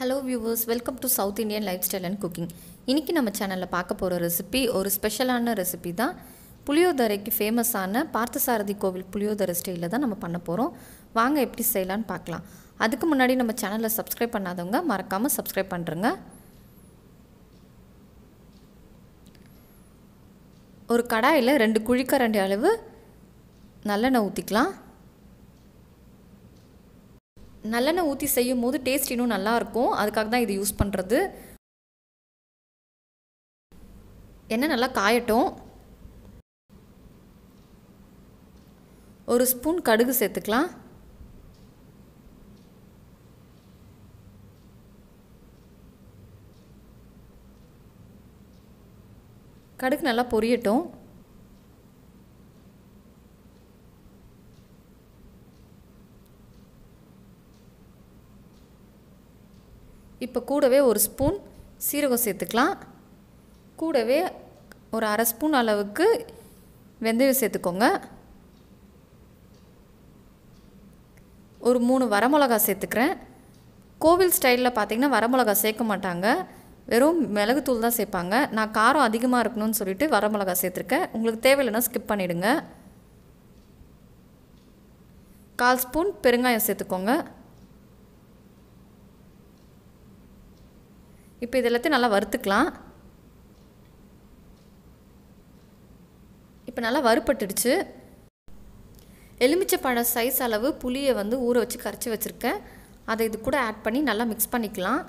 hello viewers welcome to south Indian lifestyle and cooking இன்றைக்கி நம்ம சேனலில் பார்க்க போகிற ரெசிபி ஒரு ஸ்பெஷலான ரெசிபி தான் புளியோதரைக்கு ஃபேமஸான பார்த்தசாரதி கோவில் புளியோதரை ஸ்டைலில் தான் நம்ம பண்ண போகிறோம் வாங்க எப்படி செய்யலான்னு பார்க்கலாம் அதுக்கு முன்னாடி நம்ம சேனலில் சப்ஸ்கிரைப் பண்ணாதவங்க மறக்காமல் சப்ஸ்கிரைப் பண்ணுறங்க ஒரு கடாயில் ரெண்டு குழிக்கரண்டி அளவு நல்லெண்ணெய் ஊற்றிக்கலாம் நல்லெண்ணெய் ஊற்றி செய்யும் போது டேஸ்ட் இன்னும் நல்லாயிருக்கும் அதுக்காக தான் இது யூஸ் பண்ணுறது எண்ணெய் நல்லா காயட்டும் ஒரு ஸ்பூன் கடுகு சேர்த்துக்கலாம் கடுகு நல்லா பொரியட்டும் இப்போ கூடவே ஒரு ஸ்பூன் சீரகம் சேர்த்துக்கலாம் கூடவே ஒரு அரை ஸ்பூன் அளவுக்கு வெந்தயம் சேர்த்துக்கோங்க ஒரு மூணு வரமிளகா சேர்த்துக்கிறேன் கோவில் ஸ்டைலில் பார்த்திங்கன்னா வரமிளகா சேர்க்க மாட்டாங்க வெறும் மிளகுத்தூள் தான் சேர்ப்பாங்க நான் காரம் அதிகமாக இருக்கணும்னு சொல்லிட்டு வரமிளகா சேர்த்துருக்கேன் உங்களுக்கு தேவையில்லைன்னா ஸ்கிப் பண்ணிவிடுங்க கால் ஸ்பூன் பெருங்காயம் சேர்த்துக்கோங்க இப்போ இது எல்லாத்தையும் நல்லா வறுத்துக்கலாம் இப்போ நல்லா வறுப்பட்டுடுச்சு எலுமிச்சைப்பழம் சைஸ் அளவு புளியை வந்து ஊற வச்சு கரைச்சி வச்சுருக்கேன் அதை இது கூட ஆட் பண்ணி நல்லா மிக்ஸ் பண்ணிக்கலாம்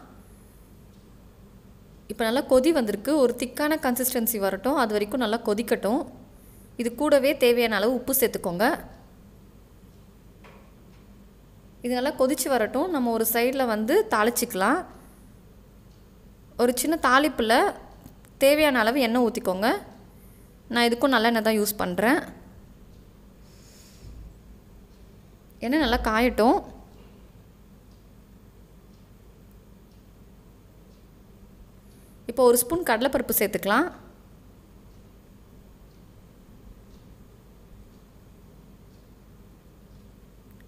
இப்போ நல்லா கொதி வந்திருக்கு ஒரு திக்கான கன்சிஸ்டன்சி வரட்டும் அது வரைக்கும் நல்லா கொதிக்கட்டும் இது கூடவே தேவையான அளவு உப்பு சேர்த்துக்கோங்க இது நல்லா கொதித்து வரட்டும் நம்ம ஒரு சைடில் வந்து தாளிச்சிக்கலாம் ஒரு சின்ன தாளிப்பில் தேவையான அளவு எண்ணெய் ஊற்றிக்கோங்க நான் இதுக்கும் நல்லெண்ணெய் தான் யூஸ் பண்ணுறேன் எண்ணெய் நல்லா காயட்டும் இப்போ ஒரு ஸ்பூன் கடலைப்பருப்பு சேர்த்துக்கலாம்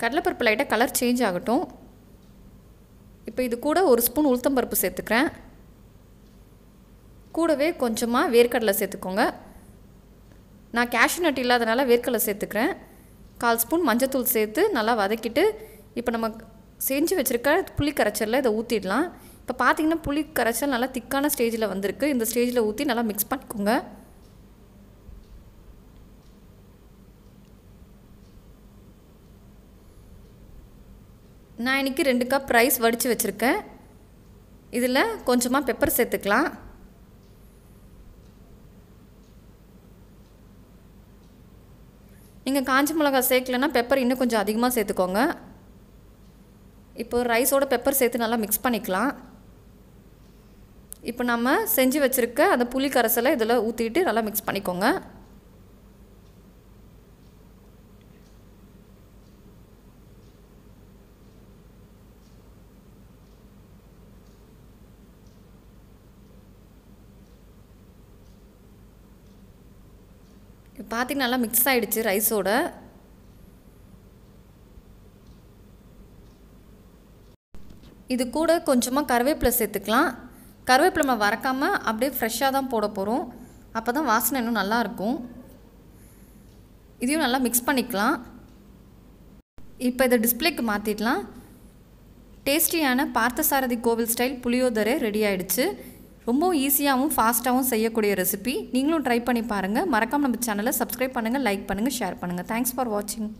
கடலைப்பருப்பு லைட்டாக கலர் சேஞ்ச் ஆகட்டும் இப்போ இது கூட ஒரு ஸ்பூன் உளுத்தம்பருப்பு சேர்த்துக்கிறேன் கூடவே கொஞ்சமாக வேர்க்கடலை சேர்த்துக்கோங்க நான் கேஷ்யூ நட் இல்லாதனால வேர்க்கடலை சேர்த்துக்கிறேன் கால் ஸ்பூன் மஞ்சத்தூள் சேர்த்து நல்லா வதக்கிட்டு இப்போ நம்ம செஞ்சு வச்சுருக்க புளி கரைச்சலில் இதை ஊற்றிடலாம் இப்போ பார்த்தீங்கன்னா புளி கரைச்சல் நல்லா திக்கான ஸ்டேஜில் வந்திருக்கு இந்த ஸ்டேஜில் ஊற்றி நல்லா மிக்ஸ் பண்ணிக்கோங்க நான் இன்றைக்கி ரெண்டு கப் ரைஸ் வடித்து வச்சுருக்கேன் இதில் கொஞ்சமாக பெப்பர் சேர்த்துக்கலாம் நீங்கள் காஞ்ச மிளகா சேர்க்கலன்னா பெப்பர் இன்னும் கொஞ்சம் அதிகமாக சேர்த்துக்கோங்க இப்போ ரைஸோட பெப்பர் சேர்த்து நல்லா மிக்ஸ் பண்ணிக்கலாம் இப்போ நம்ம செஞ்சு வச்சுருக்க அந்த புளி கரைசலை இதில் ஊற்றிட்டு நல்லா மிக்ஸ் பண்ணிக்கோங்க இப்போ பார்த்திங்கன்னா நல்லா மிக்ஸ் ஆகிடுச்சு ரைஸோட இது கூட கொஞ்சமாக கருவேப்பிலை சேர்த்துக்கலாம் கருவேப்பிலை நம்ம வறக்காமல் அப்படியே ஃப்ரெஷ்ஷாக தான் போட போகிறோம் அப்போ தான் வாசனை இன்னும் நல்லாயிருக்கும் இதையும் நல்லா மிக்ஸ் பண்ணிக்கலாம் இப்போ இதை டிஸ்பிளேக்கு மாற்றிடலாம் டேஸ்டியான பார்த்தசாரதி கோவில் ஸ்டைல் புளியோதரை ரெடி ஆகிடுச்சு ரொம்பவும் ஈஸியாகவும் ஃபாஸ்ட்டாகவும் செய்யக்கூடிய ரெசிபி நீங்களும் ட்ரை பண்ணி பாருங்கள் மறக்காமல் நம்ம சேனலை சப்ஸ்கிரைப் பண்ணுங்கள் லைக் பண்ணுங்கள் ஷேர் பண்ணுங்கள் தேங்க்ஸ் ஃபார் வாட்சிங்